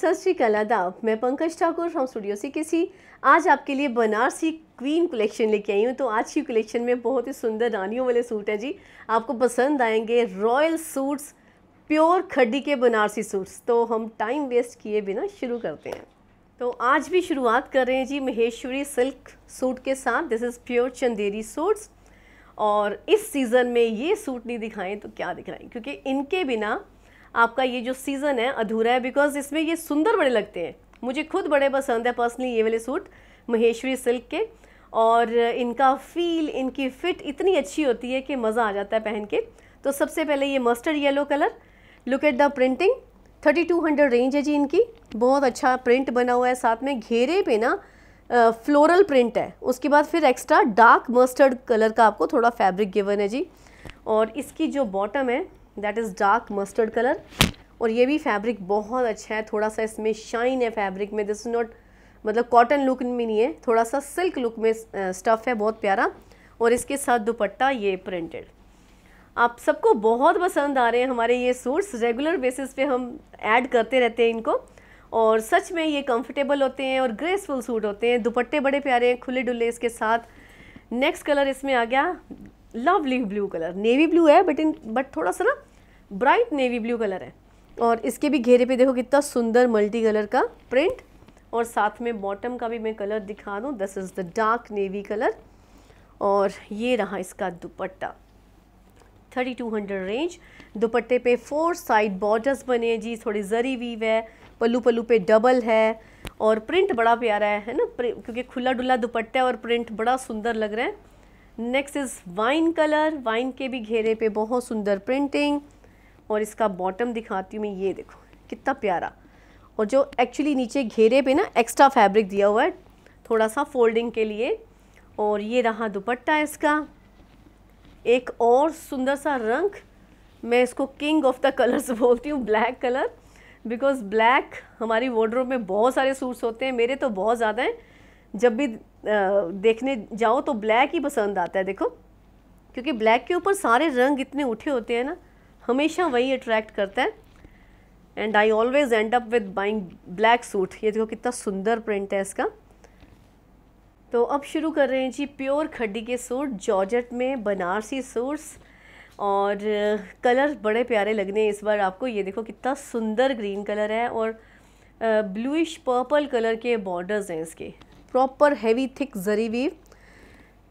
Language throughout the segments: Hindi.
सत श्रीकाल आदाब मैं पंकज ठाकुर फ्रॉम स्टूडियो से किसी आज आपके लिए बनारसी क्वीन कलेक्शन लेके आई हूँ तो आज की कलेक्शन में बहुत ही सुंदर रानियों वाले सूट हैं जी आपको पसंद आएंगे रॉयल सूट्स प्योर खड्डी के बनारसी सूट्स तो हम टाइम वेस्ट किए बिना शुरू करते हैं तो आज भी शुरुआत कर रहे हैं जी महेश्वरी सिल्क सूट के साथ this is pure Chanderi suits और इस सीज़न में ये सूट नहीं दिखाएं तो क्या दिखाएं क्योंकि इनके बिना आपका ये जो सीज़न है अधूरा है बिकॉज इसमें ये सुंदर बड़े लगते हैं मुझे खुद बड़े पसंद है पर्सनली ये वाले सूट महेश्वरी सिल्क के और इनका फील इनकी फ़िट इतनी अच्छी होती है कि मज़ा आ जाता है पहन के तो सबसे पहले ये mustard yellow colour look at the printing 3200 range है जी इनकी बहुत अच्छा प्रिंट बना हुआ है साथ में घेरे पे ना फ्लोरल प्रिंट है उसके बाद फिर एक्स्ट्रा डार्क मस्टर्ड कलर का आपको थोड़ा फैब्रिक गिवन है जी और इसकी जो बॉटम है that is dark mustard colour और ये भी फैब्रिक बहुत अच्छा है थोड़ा सा इसमें शाइन है फैब्रिक में दिस इज़ नॉट मतलब कॉटन लुक में नहीं है थोड़ा सा सिल्क लुक में स्टफ़ है बहुत प्यारा और इसके साथ दुपट्टा ये प्रिंटेड आप सबको बहुत पसंद आ रहे हैं हमारे ये सूट्स रेगुलर बेसिस पे हम ऐड करते रहते हैं इनको और सच में ये कंफर्टेबल होते हैं और ग्रेसफुल सूट होते हैं दुपट्टे बड़े प्यारे हैं खुले डुल्ले इसके साथ नेक्स्ट कलर इसमें आ गया lovely blue colour navy blue है बट इन बट थोड़ा सा ना ब्राइट नेवी ब्लू कलर है और इसके भी घेरे पे देखो कितना सुंदर मल्टी कलर का प्रिंट और साथ में बॉटम का भी मैं कलर दिखा दूँ this is the dark navy colour और ये रहा इसका दुपट्टा 3200 रेंज दुपट्टे पे फोर साइड बॉर्डर्स बने हैं जी थोड़ी जरी वीव है पल्लू पल्लू पे डबल है और प्रिंट बड़ा प्यारा है है ना क्योंकि खुला डुला दुपट्टा और प्रिंट बड़ा सुंदर लग रहा है next is wine colour wine के भी घेरे पे बहुत सुंदर प्रिंटिंग और इसका बॉटम दिखाती हूँ मैं ये देखो कितना प्यारा और जो एक्चुअली नीचे घेरे पे ना एक्स्ट्रा फैब्रिक दिया हुआ है थोड़ा सा फोल्डिंग के लिए और ये रहा दुपट्टा इसका एक और सुंदर सा रंग मैं इसको किंग ऑफ द कलर्स बोलती हूँ ब्लैक कलर बिकॉज ब्लैक हमारी वॉड्रोब में बहुत सारे सूट्स होते हैं मेरे तो बहुत ज़्यादा हैं जब भी देखने जाओ तो ब्लैक ही पसंद आता है देखो क्योंकि ब्लैक के ऊपर सारे रंग इतने उठे होते हैं ना हमेशा वही अट्रैक्ट करता है and I always end up with buying black suit ये देखो कितना सुंदर प्रिंट है इसका तो अब शुरू कर रहे हैं जी प्योर खड्डी के सूट जॉर्जट में बनारसी सूट्स और कलर uh, बड़े प्यारे लगने हैं इस बार आपको ये देखो कितना सुंदर ग्रीन कलर है और ब्लूइश पर्पल कलर के बॉर्डर्स हैं इसके proper heavy thick zari weave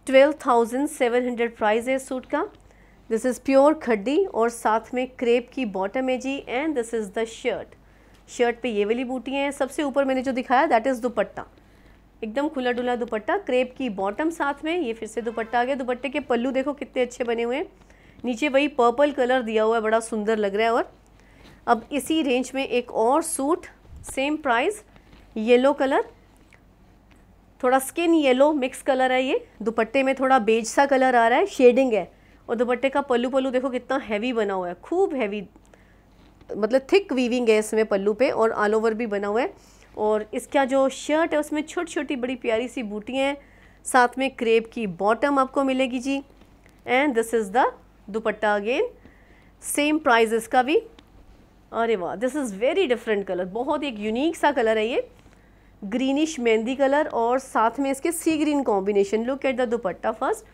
twelve thousand seven hundred price है इस सूट का दिस इज़ प्योर खड्डी और साथ में क्रेप की बॉटम है जी and this is the shirt shirt पे ये वाली बूटियाँ हैं सबसे ऊपर मैंने जो दिखाया दैट इज़ दुपट्टा एकदम खुला डुला दुपट्टा क्रेप की बॉटम साथ में ये फिर से दुपट्टा आ गया दुपट्टे के पल्लू देखो कितने अच्छे बने हुए हैं नीचे वही पर्पल कलर दिया हुआ है बड़ा सुंदर लग रहा है और अब इसी रेंज में एक और suit same price yellow colour थोड़ा स्किन येलो मिक्स कलर है ये दुपट्टे में थोड़ा बेज सा कलर आ रहा है शेडिंग है और दुपट्टे का पल्लू पल्लू देखो कितना हैवी बना हुआ है खूब हैवी मतलब थिक वीविंग है इसमें पल्लू पे और ऑल ओवर भी बना हुआ है और इसका जो शर्ट है उसमें छोटी छोटी बड़ी प्यारी सी बूटियाँ हैं साथ में क्रेप की बॉटम आपको मिलेगी जी and this is the dupatta again same price इसका भी अरे वाह this is very different colour बहुत एक यूनिक सा कलर है ये ग्रीनिश मेहंदी कलर और साथ में इसके sea green combination look at the dupatta first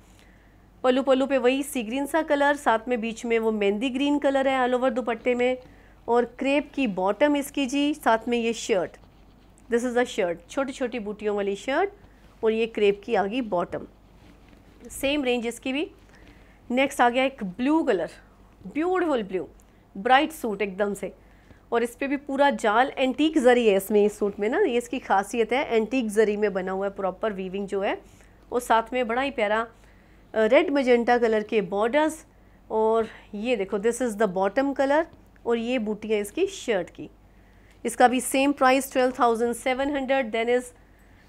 pallu pallu पे वही सी ग्रीन सा कलर साथ में बीच में वो मेहंदी ग्रीन कलर है ऑल ओवर दुपट्टे में और क्रेप की बॉटम इसकी जी साथ में ये shirt this is a shirt छोटी छोटी बूटियों वाली शर्ट और ये क्रेप की आ गई बॉटम सेम रेंज इसकी भी नेक्स्ट आ गया एक blue colour beautiful blue bright suit एकदम से और इस पर भी पूरा जाल एंटीक जरी है इसमें इस सूट में ना ये इसकी खासियत है एंटीक जरी में बना हुआ है प्रॉपर वीविंग जो है और साथ में बड़ा ही प्यारा रेड मजेंटा कलर के बॉर्डर्स और ये देखो this is the bottom colour और ये बूटियाँ इसकी शर्ट की इसका भी same price twelve thousand seven hundred then is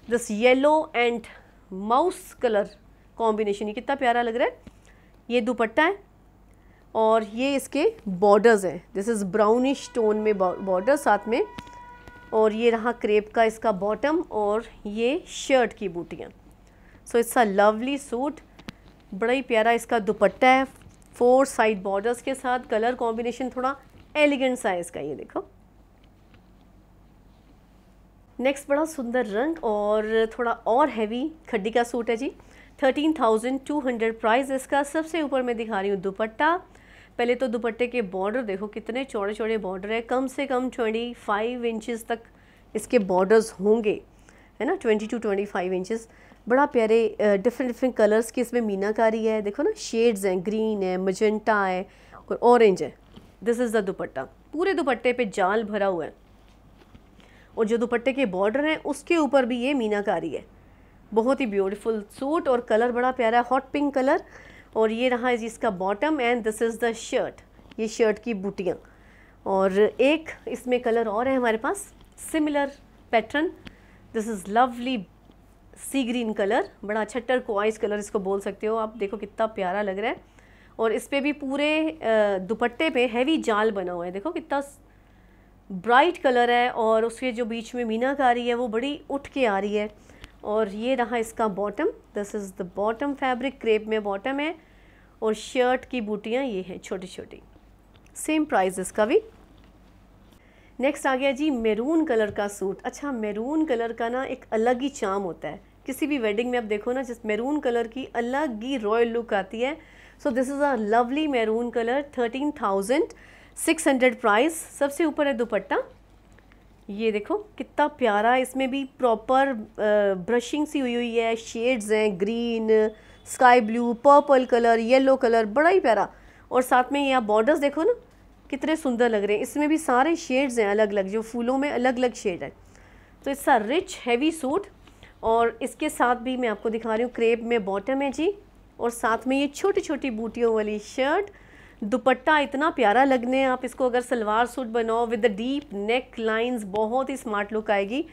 this yellow and mouse colour combination ये कितना प्यारा लग रहा है ये दुपट्टा है और ये इसके बॉर्डर्स हैं दिस इज़ ब्राउनिश टोन में बॉर्डर साथ में और ये रहा क्रेप का इसका बॉटम और ये शर्ट की बूटियाँ so it's a lovely suit बड़ा ही प्यारा इसका दुपट्टा है फोर साइड बॉर्डर्स के साथ कलर कॉम्बिनेशन थोड़ा एलिगेंट सा है इसका ये देखो नेक्स्ट बड़ा सुंदर रंग और थोड़ा और हैवी खड्डी का सूट है जी thirteen thousand two hundred price इसका सबसे ऊपर मैं दिखा रही हूँ दुपट्टा पहले तो दुपट्टे के बॉर्डर देखो कितने चौड़े चौड़े बॉर्डर है कम से कम ट्वेंटी फाइव इंचज़ तक इसके बॉर्डर्स होंगे है ना twenty two twenty five inches बड़ा प्यारे डिफरेंट डिफरेंट कलर्स की इसमें मीनाकारी है देखो ना शेड्स हैं ग्रीन है मजेंटा है और ऑरेंज है दिस इज़ द दुपट्टा पूरे दुपट्टे पे जाल भरा हुआ है और जो दुपट्टे के बॉर्डर हैं उसके ऊपर भी ये मीनाकारी है बहुत ही ब्यूटीफुल सूट और कलर बड़ा प्यारा है हॉट पिंक कलर और ये रहा है इसका bottom and this is the shirt ये शर्ट की बूटियाँ और एक इसमें कलर और है हमारे पास similar pattern this is lovely sea green colour बड़ा अच्छा टर्कवाइज कलर इसको बोल सकते हो आप देखो कितना प्यारा लग रहा है और इस पर भी पूरे दुपट्टे पे हैवी जाल बना हुआ है देखो कितना ब्राइट कलर है और उसके जो बीच में मीनाकारी है वो बड़ी उठ के आ रही है और ये रहा इसका bottom this is the bottom fabric crepe में बॉटम है और शर्ट की बूटियाँ ये हैं छोटी छोटी सेम प्राइस इसका भी नेक्स्ट आ गया जी मेरून कलर का सूट अच्छा मेरून कलर का ना एक अलग ही चाम होता है किसी भी वेडिंग में आप देखो ना जिस मेरून कलर की अलग ही रॉयल लुक आती है so this is a lovely maroon colour thirteen thousand six hundred price सबसे ऊपर है दुपट्टा ये देखो कितना प्यारा इसमें भी प्रॉपर ब्रशिंग सी हुई हुई है शेड्स हैं green sky blue purple colour yellow colour बड़ा ही प्यारा और साथ में यहाँ बॉर्डर्स देखो ना कितने सुंदर लग रहे हैं इसमें भी सारे शेड्स हैं अलग अलग जो फूलों में अलग अलग शेड है तो इसका रिच हैवी सूट और इसके साथ भी मैं आपको दिखा रही हूँ क्रेप में बॉटम है जी और साथ में ये छोटी छोटी बूटियों वाली शर्ट दुपट्टा इतना प्यारा लगने आप इसको अगर सलवार सूट बनाओ विद डीप नेक लाइंस बहुत ही स्मार्ट लुक आएगी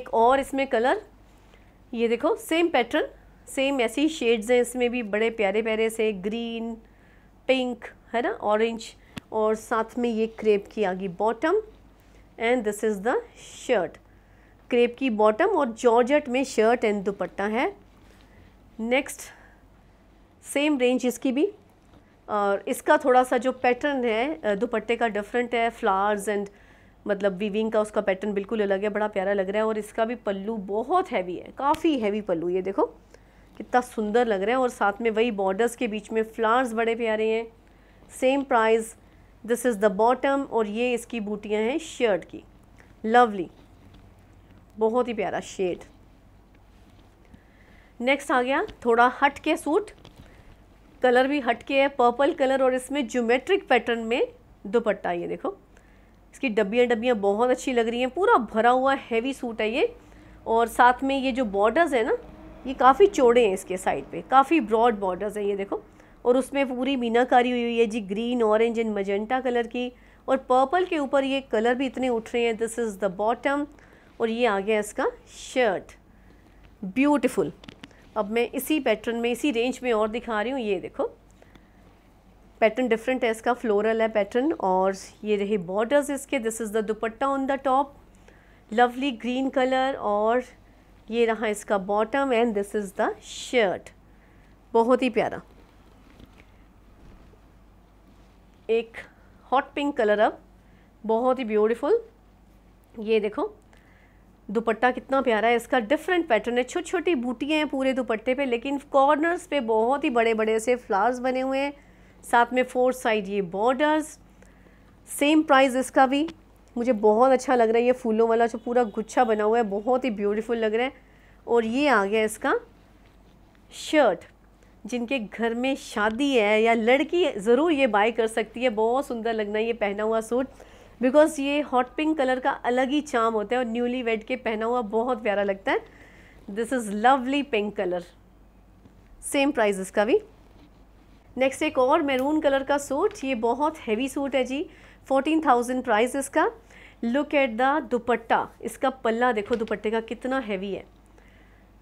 एक और इसमें कलर ये देखो सेम पैटर्न सेम ऐसी शेड्स हैं इसमें भी बड़े प्यारे प्यारे से ग्रीन पिंक है ना ऑरेंज और साथ में ये क्रेप की आ गई bottom and this is the shirt crepe की बॉटम और जॉर्जट में शर्ट एंड दुपट्टा है नेक्स्ट सेम रेंज इसकी भी और इसका थोड़ा सा जो पैटर्न है दुपट्टे का डिफरेंट है फ्लावर्स एंड मतलब वीविंग का उसका पैटर्न बिल्कुल अलग है बड़ा प्यारा लग रहा है और इसका भी पल्लू बहुत हैवी है काफ़ी हैवी पल्लू ये देखो कितना सुंदर लग रहा है और साथ में वही बॉर्डर्स के बीच में फ्लावर्स बड़े प्यारे हैं same price this is the bottom और ये इसकी बूटियाँ हैं शर्ट की लवली बहुत ही प्यारा शेड नेक्स्ट आ गया थोड़ा हट के सूट कलर भी हट के है पर्पल कलर और इसमें ज्योमेट्रिक पैटर्न में दुपट्टा ये देखो इसकी डब्बियाँ डब्बियाँ बहुत अच्छी लग रही हैं पूरा भरा हुआ हैवी सूट है ये और साथ में ये जो बॉर्डर्स है ना ये काफ़ी चौड़े हैं इसके साइड पे काफ़ी ब्रॉड बॉर्डर्स हैं ये देखो और उसमें पूरी मीनाकारी हुई हुई है जी green orange and magenta colour की और पर्पल के ऊपर ये कलर भी इतने उठ रहे हैं दिस इज़ द बॉटम और ये आ गया इसका शर्ट ब्यूटिफुल अब मैं इसी पैटर्न में इसी रेंज में और दिखा रही हूँ ये देखो पैटर्न डिफरेंट है इसका फ्लोरल है पैटर्न और ये रहे बॉर्डर्स इसके this is the dupatta on the top lovely green colour और ये रहा इसका bottom and this is the shirt बहुत ही प्यारा एक हॉट पिंक कलर अब बहुत ही ब्यूटीफुल ये देखो दुपट्टा कितना प्यारा है इसका डिफरेंट पैटर्न है छोटी छोटी बूटियाँ हैं पूरे दुपट्टे पे लेकिन कॉर्नर्स पे बहुत ही बड़े बड़े से फ्लावर्स बने हुए हैं साथ में फोर साइड ये बॉर्डर्स सेम प्राइस इसका भी मुझे बहुत अच्छा लग रहा है ये फूलों वाला जो पूरा गुच्छा बना हुआ है बहुत ही ब्यूटीफुल लग रहा है और ये आ गया इसका शर्ट जिनके घर में शादी है या लड़की ज़रूर ये बाय कर सकती है बहुत सुंदर लगना ये पहना हुआ सूट बिकॉज़ ये हॉट पिंक कलर का अलग ही चाम होता है और न्यूली वेड के पहना हुआ बहुत प्यारा लगता है this is lovely pink colour same price इसका भी नेक्स्ट एक और मैरून कलर का सूट ये बहुत हैवी सूट है जी फोर्टीन थाउजेंड प्राइज इसका लुक एट द दुपट्टा इसका पल्ला देखो दुपट्टे का कितना हैवी है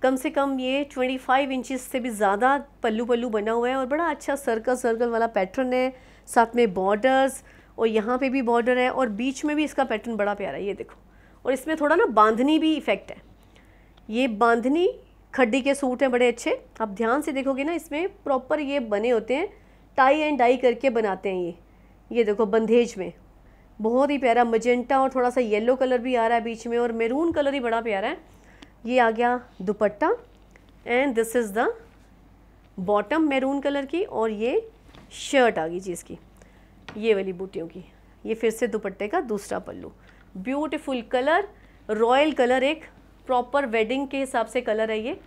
कम से कम ये 25 इंचज से भी ज़्यादा पल्लू पल्लू बना हुआ है और बड़ा अच्छा सर्कल सर्कल वाला पैटर्न है साथ में बॉर्डर्स और यहाँ पे भी बॉर्डर है और बीच में भी इसका पैटर्न बड़ा प्यारा है ये देखो और इसमें थोड़ा ना बांधनी भी इफ़ेक्ट है ये बांधनी खड्डी के सूट हैं बड़े अच्छे आप ध्यान से देखोगे ना इसमें प्रॉपर ये बने होते हैं टाई एंड डाई करके बनाते हैं ये ये देखो बंधेज में बहुत ही प्यारा मजेंटा और थोड़ा सा येलो कलर भी आ रहा है बीच में और मेरून कलर ही बड़ा प्यारा है ये आ गया dupatta and this is the bottom maroon colour की और ये शर्ट आ गई जी इसकी ये वाली बूटियों की ये फिर से दुपट्टे का दूसरा pallu beautiful colour royal colour एक प्रॉपर वेडिंग के हिसाब से कलर है ये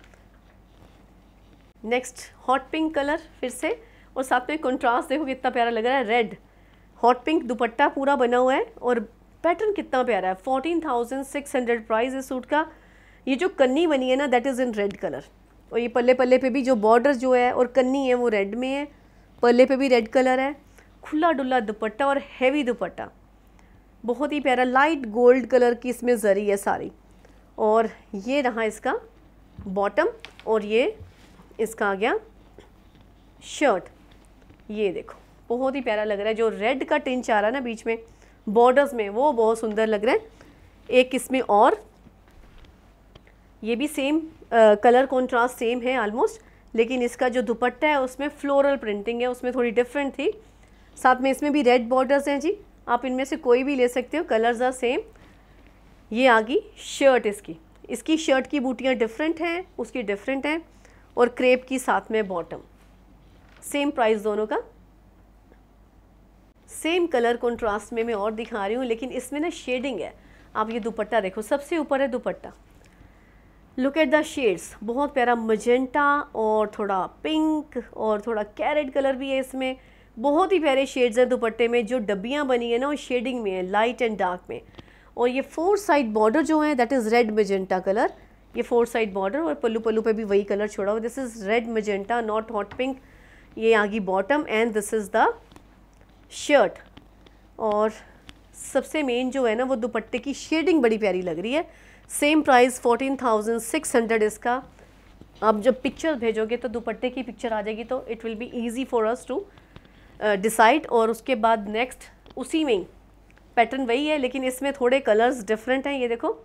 नेक्स्ट हॉट पिंक कलर फिर से और साथ में कंट्रास्ट देखो कितना प्यारा लग रहा है रेड हॉट पिंक दुपट्टा पूरा बना हुआ है और पैटर्न कितना प्यारा है fourteen thousand six hundred price है सूट का ये जो कन्नी बनी है ना that is in red colour और ये पल्ले पल्ले पे भी जो बॉर्डर जो है और कन्नी है वो रेड में है पल्ले पे भी रेड कलर है खुला डुल्ला दुपट्टा और हैवी दुपट्टा बहुत ही प्यारा लाइट गोल्ड कलर की इसमें जरी है सारी और ये रहा इसका बॉटम और ये इसका आ गया शर्ट ये देखो बहुत ही प्यारा लग रहा है जो रेड का टिंच आ रहा है ना बीच में बॉर्डर्स में वो बहुत सुंदर लग रहा है एक इसमें और ये भी सेम कलर कॉन्ट्रास्ट सेम है ऑलमोस्ट लेकिन इसका जो दुपट्टा है उसमें फ्लोरल प्रिंटिंग है उसमें थोड़ी डिफरेंट थी साथ में इसमें भी रेड बॉर्डर्स हैं जी आप इनमें से कोई भी ले सकते हो कलर्स आर सेम ये आ गई शर्ट इसकी इसकी शर्ट की बूटियाँ डिफरेंट हैं उसकी डिफरेंट हैं और क्रेप की साथ में बॉटम सेम प्राइस दोनों का सेम कलर कॉन्ट्रास्ट में मैं और दिखा रही हूँ लेकिन इसमें ना शेडिंग है आप ये दुपट्टा देखो सबसे ऊपर है dupatta look at the shades बहुत प्यारा मजेंटा और थोड़ा पिंक और थोड़ा कैरेट कलर भी है इसमें बहुत ही प्यारे शेड्स हैं दुपट्टे में जो डब्बियाँ बनी है ना वो शेडिंग में है लाइट एंड डार्क में और ये फोर साइड बॉर्डर जो है that is red magenta colour ये फोर साइड बॉर्डर और पल्लू पल्लू पे भी वही कलर छोड़ा हुआ this is red magenta not hot pink ये आ गई bottom and this is the shirt और सबसे मेन जो है ना वो दुपट्टे की शेडिंग बड़ी प्यारी लग रही है same price fourteen thousand six hundred इसका आप जब पिक्चर भेजोगे तो दुपट्टे की पिक्चर आ जाएगी तो it will be easy for us to decide और उसके बाद नेक्स्ट उसी में ही पैटर्न वही है लेकिन इसमें थोड़े कलर्स डिफरेंट हैं ये देखो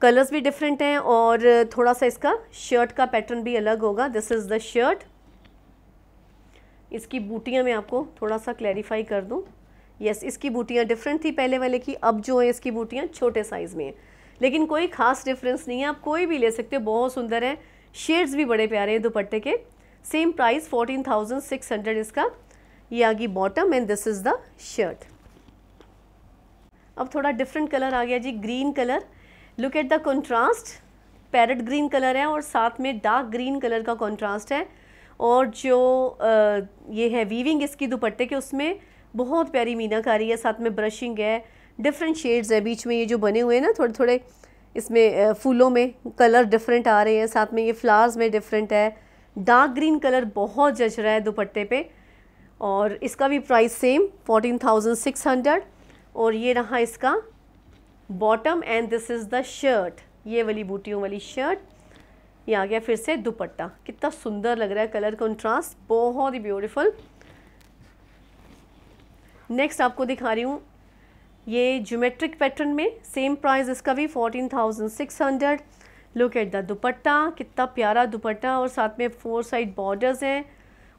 कलर्स भी डिफरेंट हैं और थोड़ा सा इसका शर्ट का पैटर्न भी अलग होगा दिस इज़ द शर्ट इसकी बूटियाँ मैं आपको थोड़ा सा क्लैरिफाई कर दूँ यस yes, इसकी बूटियाँ डिफरेंट थी पहले वाले की अब जो है इसकी बूटियाँ छोटे साइज़ में हैं लेकिन कोई खास डिफरेंस नहीं है आप कोई भी ले सकते हो बहुत सुंदर है शेड्स भी बड़े प्यारे हैं दुपट्टे के same price fourteen thousand six hundred इसका ये आ गई bottom and this is the shirt अब थोड़ा डिफरेंट कलर आ गया जी green colour look at the contrast parrot green colour है और साथ में डार्क ग्रीन कलर का कॉन्ट्रास्ट है और जो आ, ये है वीविंग इसकी दुपट्टे के उसमें बहुत प्यारी मीनाकारी है साथ में ब्रशिंग है डिफरेंट शेड्स है बीच में ये जो बने हुए हैं ना थोड़े थोड़े इसमें फूलों में कलर डिफरेंट आ रहे हैं साथ में ये फ्लावर्स में डिफरेंट है डार्क ग्रीन कलर बहुत जच रहा है दुपट्टे पे और इसका भी price same fourteen thousand six hundred और ये रहा इसका bottom and this is the shirt ये वाली बूटियों वाली शर्ट ये आ गया फिर से दुपट्टा कितना सुंदर लग रहा है कलर कंट्रास्ट बहुत ही ब्यूटिफुल नेक्स्ट आपको दिखा रही हूँ ये ज्योमेट्रिक पैटर्न में सेम प्राइस इसका भी fourteen thousand six hundred look at the dupatta कितना प्यारा दुपट्टा और साथ में फोर साइड बॉर्डर्स हैं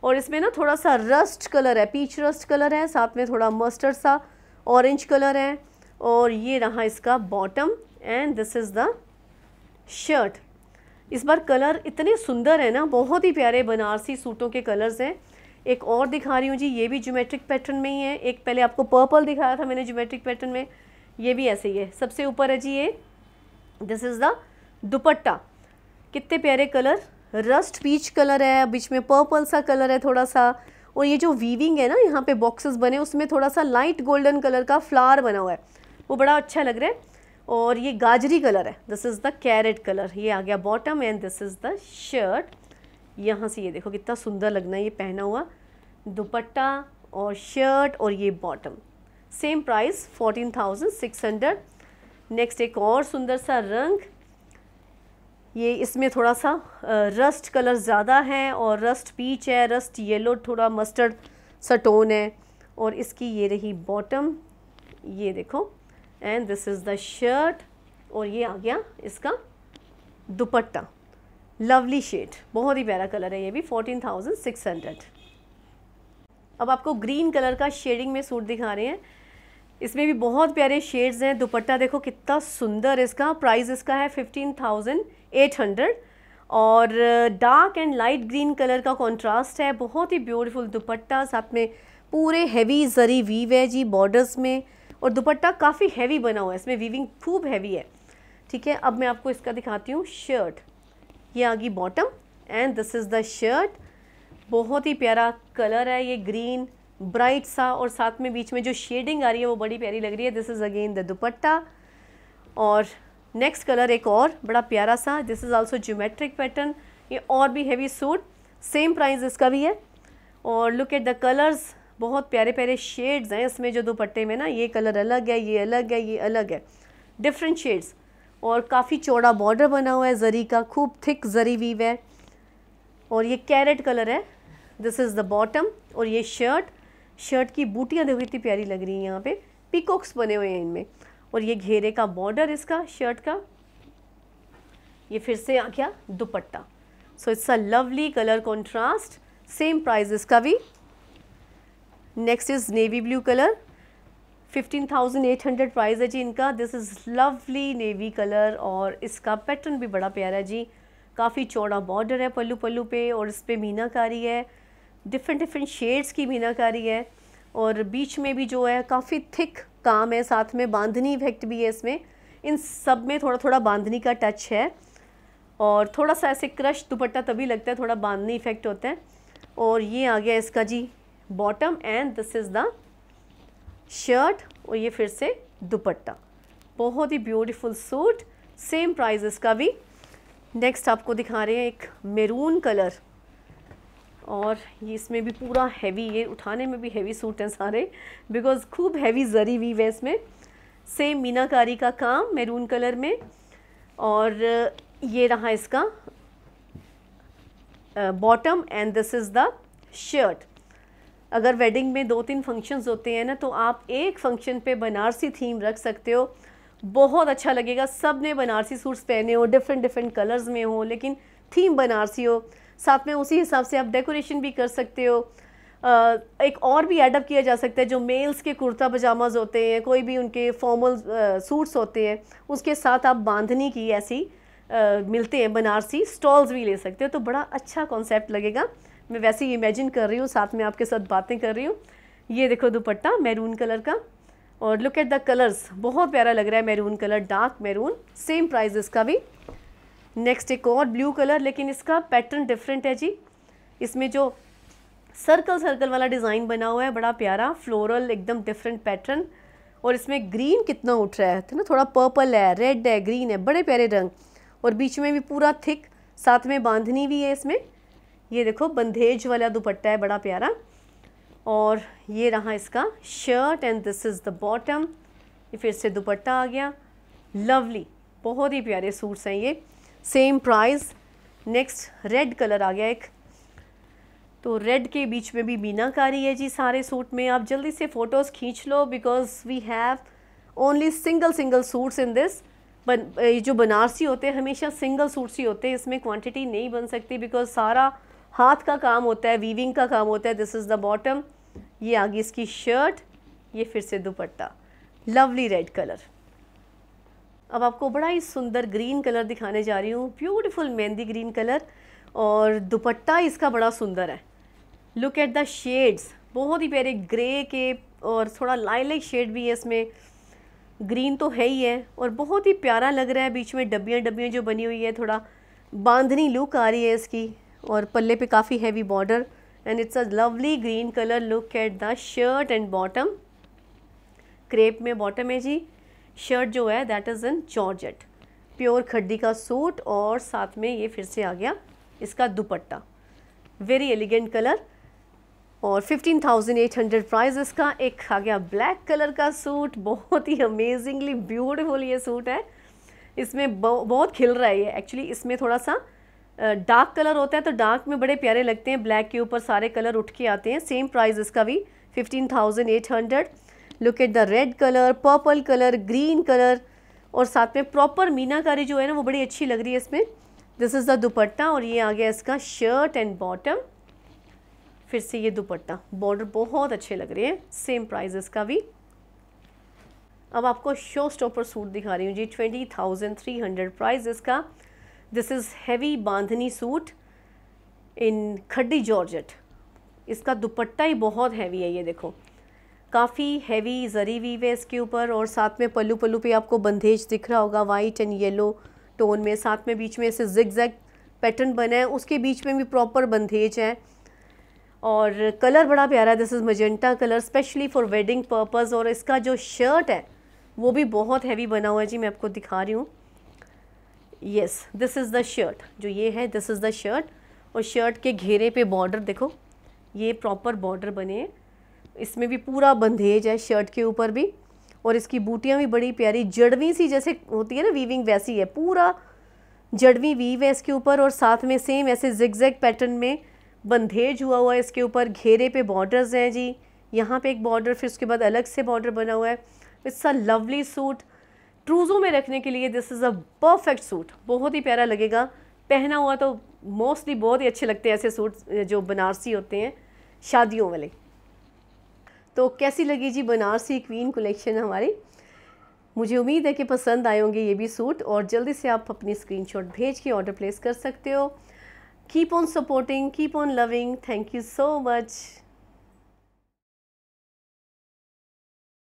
और इसमें ना थोड़ा सा रस्ट कलर है पीच रस्ट कलर है साथ में थोड़ा मस्टर्ड सा ऑरेंज कलर है और ये रहा इसका bottom and this is the shirt इस बार कलर इतने सुंदर है ना बहुत ही प्यारे बनारसी सूटों के कलर्स हैं एक और दिखा रही हूँ जी ये भी ज्योमेट्रिक पैटर्न में ही है एक पहले आपको पर्पल दिखाया था मैंने ज्योमेट्रिक पैटर्न में ये भी ऐसे ही है सबसे ऊपर है जी ये दिस इज़ द दुपट्टा कितने प्यारे कलर रस्ट पीच कलर है बीच में पर्पल सा कलर है थोड़ा सा और ये जो वीविंग है ना यहाँ पे बॉक्सेस बने उसमें थोड़ा सा लाइट गोल्डन कलर का फ्लावर बना हुआ है वो बड़ा अच्छा लग रहा है और ये गाजरी कलर है this is the carrot colour ये आ गया bottom and this is the shirt यहाँ से ये देखो कितना सुंदर लगना है ये पहना हुआ दुपट्टा और शर्ट और ये bottom same price fourteen thousand six hundred next एक और सुंदर सा रंग ये इसमें थोड़ा सा रस्ट कलर ज़्यादा है और रस्ट पीच है रस्ट येलो थोड़ा मस्टर्ड सा टोन है और इसकी ये रही बॉटम ये देखो and this is the shirt और ये आ गया इसका दुपट्टा लवली शेड बहुत ही प्यारा कलर है ये भी फोर्टीन थाउजेंड सिक्स हंड्रेड अब आपको ग्रीन कलर का शेडिंग में सूट दिखा रहे हैं इसमें भी बहुत प्यारे शेड्स हैं दुपट्टा देखो कितना सुंदर इसका प्राइस इसका है फिफ्टीन थाउजेंड एट हंड्रेड और dark and light green colour का कंट्रास्ट है बहुत ही ब्यूटीफुल दुपट्टा साथ में पूरे हैवी जरी वीव है जी बॉर्डर्स में और दुपट्टा काफ़ी हैवी बना हुआ है इसमें वीविंग खूब हैवी है ठीक है अब मैं आपको इसका दिखाती हूँ शर्ट ये आ गई bottom and this is the shirt बहुत ही प्यारा कलर है ये ग्रीन ब्राइट सा और साथ में बीच में जो शेडिंग आ रही है वो बड़ी प्यारी लग रही है this is again the dupatta और नेक्स्ट कलर एक और बड़ा प्यारा सा this is also geometric pattern ये और भी हैवी सूट सेम प्राइस इसका भी है और लुक एट द कलर्स बहुत प्यारे प्यारे शेड्स हैं इसमें जो दुपट्टे में ना ये कलर अलग है ये अलग है ये अलग है डिफरेंट शेड्स और काफ़ी चौड़ा बॉर्डर बना हुआ है जरी का खूब थिक जरी वीव है और ये कैरेट कलर है दिस इज़ द बॉटम और ये शर्ट शर्ट की बूटियाँ देखो इतनी प्यारी लग रही हैं यहाँ पे पिकॉक्स बने हुए हैं इनमें और ये घेरे का बॉर्डर इसका शर्ट का ये फिर से आ गया dupatta so it's a lovely colour contrast same price इसका भी next is navy blue colour 15,800 price है जी इनका this is lovely navy colour और इसका पैटर्न भी बड़ा प्यारा है जी काफ़ी चौड़ा बॉर्डर है पल्लू पल्लू पे और इस पर मीनाकारी है डिफरेंट डिफरेंट शेड्स की मीनाकारी है और बीच में भी जो है काफ़ी थिक काम है साथ में बांधनी इफेक्ट भी है इसमें इन सब में थोड़ा थोड़ा बांधनी का टच है और थोड़ा सा ऐसे क्रश दुपट्टा तभी लगता है थोड़ा बांधनी इफेक्ट होता है और ये आ गया इसका जी bottom and this is the shirt और ये फिर से दुपट्टा बहुत ही ब्यूटीफुल सूट सेम प्राइस इसका भी नेक्स्ट आपको दिखा रहे हैं एक मेरून कलर और ये इसमें भी पूरा हैवी ये उठाने में भी हैवी सूट हैं सारे बिकॉज खूब हैवी जरी हुई है इसमें सेम मीनाकारी का काम मेरून कलर में और ये रहा इसका bottom and this is the shirt अगर वेडिंग में दो तीन फंक्शंस होते हैं ना तो आप एक फंक्शन पे बनारसी थीम रख सकते हो बहुत अच्छा लगेगा सब ने बनारसी सूट्स पहने हो डिफरेंट डिफरेंट कलर्स में हो लेकिन थीम बनारसी हो साथ में उसी हिसाब से आप डेकोरेशन भी कर सकते हो आ, एक और भी एडअप किया जा सकता है जो मेल्स के कुर्ता पजामाज होते हैं कोई भी उनके फॉर्मल सूट्स होते हैं उसके साथ आप बांधनी की ऐसी आ, मिलते हैं बनारसी स्टॉल्स भी ले सकते हो तो बड़ा अच्छा कॉन्सेप्ट लगेगा मैं वैसे ही इमेजिन कर रही हूँ साथ में आपके साथ बातें कर रही हूँ ये देखो दुपट्टा मैरून कलर का और लुक एट द कलर्स बहुत प्यारा लग रहा है maroon colour dark maroon same price इसका भी नेक्स्ट एक और ब्लू कलर लेकिन इसका पैटर्न डिफरेंट है जी इसमें जो सर्कल सर्कल वाला डिज़ाइन बना हुआ है बड़ा प्यारा फ्लोरल एकदम डिफरेंट पैटर्न और इसमें ग्रीन कितना उठ रहा है तो ना थोड़ा पर्पल है रेड है ग्रीन है बड़े प्यारे रंग और बीच में भी पूरा थिक साथ में बांधनी भी है इसमें ये देखो बंधेज वाला दुपट्टा है बड़ा प्यारा और ये रहा इसका shirt and this is the bottom फिर से दुपट्टा आ गया लवली बहुत ही प्यारे सूट्स हैं ये same price next red colour आ गया एक तो रेड के बीच में भी मीनाकारी है जी सारे सूट में आप जल्दी से फ़ोटोज़ खींच लो because we have only single single suits in this one जो बनारसी होते हैं हमेशा सिंगल सूट्स ही होते हैं इसमें क्वांटिटी नहीं बन सकती बिकॉज सारा हाथ का काम होता है वीविंग का काम होता है दिस इज़ द बॉटम ये आगे इसकी शर्ट ये फिर से दुपट्टा लवली रेड कलर अब आपको बड़ा ही सुंदर ग्रीन कलर दिखाने जा रही हूँ ब्यूटीफुल मेहंदी ग्रीन कलर और दुपट्टा इसका बड़ा सुंदर है लुक एट द शेड्स बहुत ही प्यारे ग्रे के और थोड़ा लाइलिक शेड भी है इसमें ग्रीन तो है ही है और बहुत ही प्यारा लग रहा है बीच में डब्बियाँ डब्बियाँ जो बनी हुई है थोड़ा बांधनी लुक आ रही है इसकी और पल्ले पे काफ़ी heavy border and it's a lovely green colour look at the shirt and bottom crepe में बॉटम है जी शर्ट जो है that is in georgette pure खड्डी का सूट और साथ में ये फिर से आ गया इसका दुपट्टा वेरी एलिगेंट कलर और 15,800 प्राइस इसका एक आ गया ब्लैक कलर का सूट बहुत ही अमेजिंगली ब्यूटीफुल ये सूट है इसमें बहुत खिल रहा है ये एक्चुअली इसमें थोड़ा सा डार्क कलर होता है तो डार्क में बड़े प्यारे लगते हैं ब्लैक के ऊपर सारे कलर उठ के आते हैं सेम प्राइस इसका भी fifteen thousand eight hundred look at the red colour purple colour green colour और साथ में प्रॉपर मीनाकारी जो है ना वो बड़ी अच्छी लग रही है इसमें दिस इज़ द दुपट्टा और ये आ गया इसका शर्ट एंड बॉटम फिर से ये दुपट्टा बॉर्डर बहुत अच्छे लग रहे हैं सेम प्राइस इसका भी अब आपको शो स्टॉपर सूट दिखा रही हूँ जी twenty thousand three hundred price इसका this is heavy bandhani suit in खड्डी जॉर्जेट इसका दुपट्टा ही बहुत हैवी है ये देखो काफ़ी हैवी जरी वीव है इसके ऊपर और साथ में पल्लू पल्लू पे आपको बंदेज दिख रहा होगा वाइट एंड येलो टोन में साथ में बीच में ऐसे जिग जैग पैटर्न बना है उसके बीच में भी प्रॉपर बंदेज है और कलर बड़ा प्यारा है this is magenta colour specially for wedding purpose और इसका जो शर्ट है वो भी बहुत हैवी बना हुआ है जी मैं आपको दिखा रही हूँ yes this is the shirt जो ये है दिस इज़ द शर्ट और शर्ट के घेरे पे बॉर्डर देखो ये प्रॉपर बॉर्डर बने हैं इसमें भी पूरा बंधेज है शर्ट के ऊपर भी और इसकी बूटियाँ भी बड़ी प्यारी जड़वी सी जैसे होती है ना वीविंग वैसी है पूरा जड़वी वीव है इसके ऊपर और साथ में सेम ऐसे जिगजैग पैटर्न में बंधेज हुआ हुआ है इसके ऊपर घेरे पे बॉर्डर्स हैं जी यहाँ पे एक बॉर्डर फिर उसके बाद अलग से बॉर्डर बना हुआ है इट्स अ लवली सूट ट्रूज़ों में रखने के लिए this is a perfect suit बहुत ही प्यारा लगेगा पहना हुआ तो मोस्टली बहुत ही अच्छे लगते हैं ऐसे सूट जो बनारसी होते हैं शादियों वाले तो कैसी लगी जी बनारसी क्वीन कलेक्शन हमारी मुझे उम्मीद है कि पसंद आए होंगे ये भी सूट और जल्दी से आप अपनी स्क्रीनशॉट भेज के ऑर्डर प्लेस कर सकते हो keep on supporting keep on loving thank you so much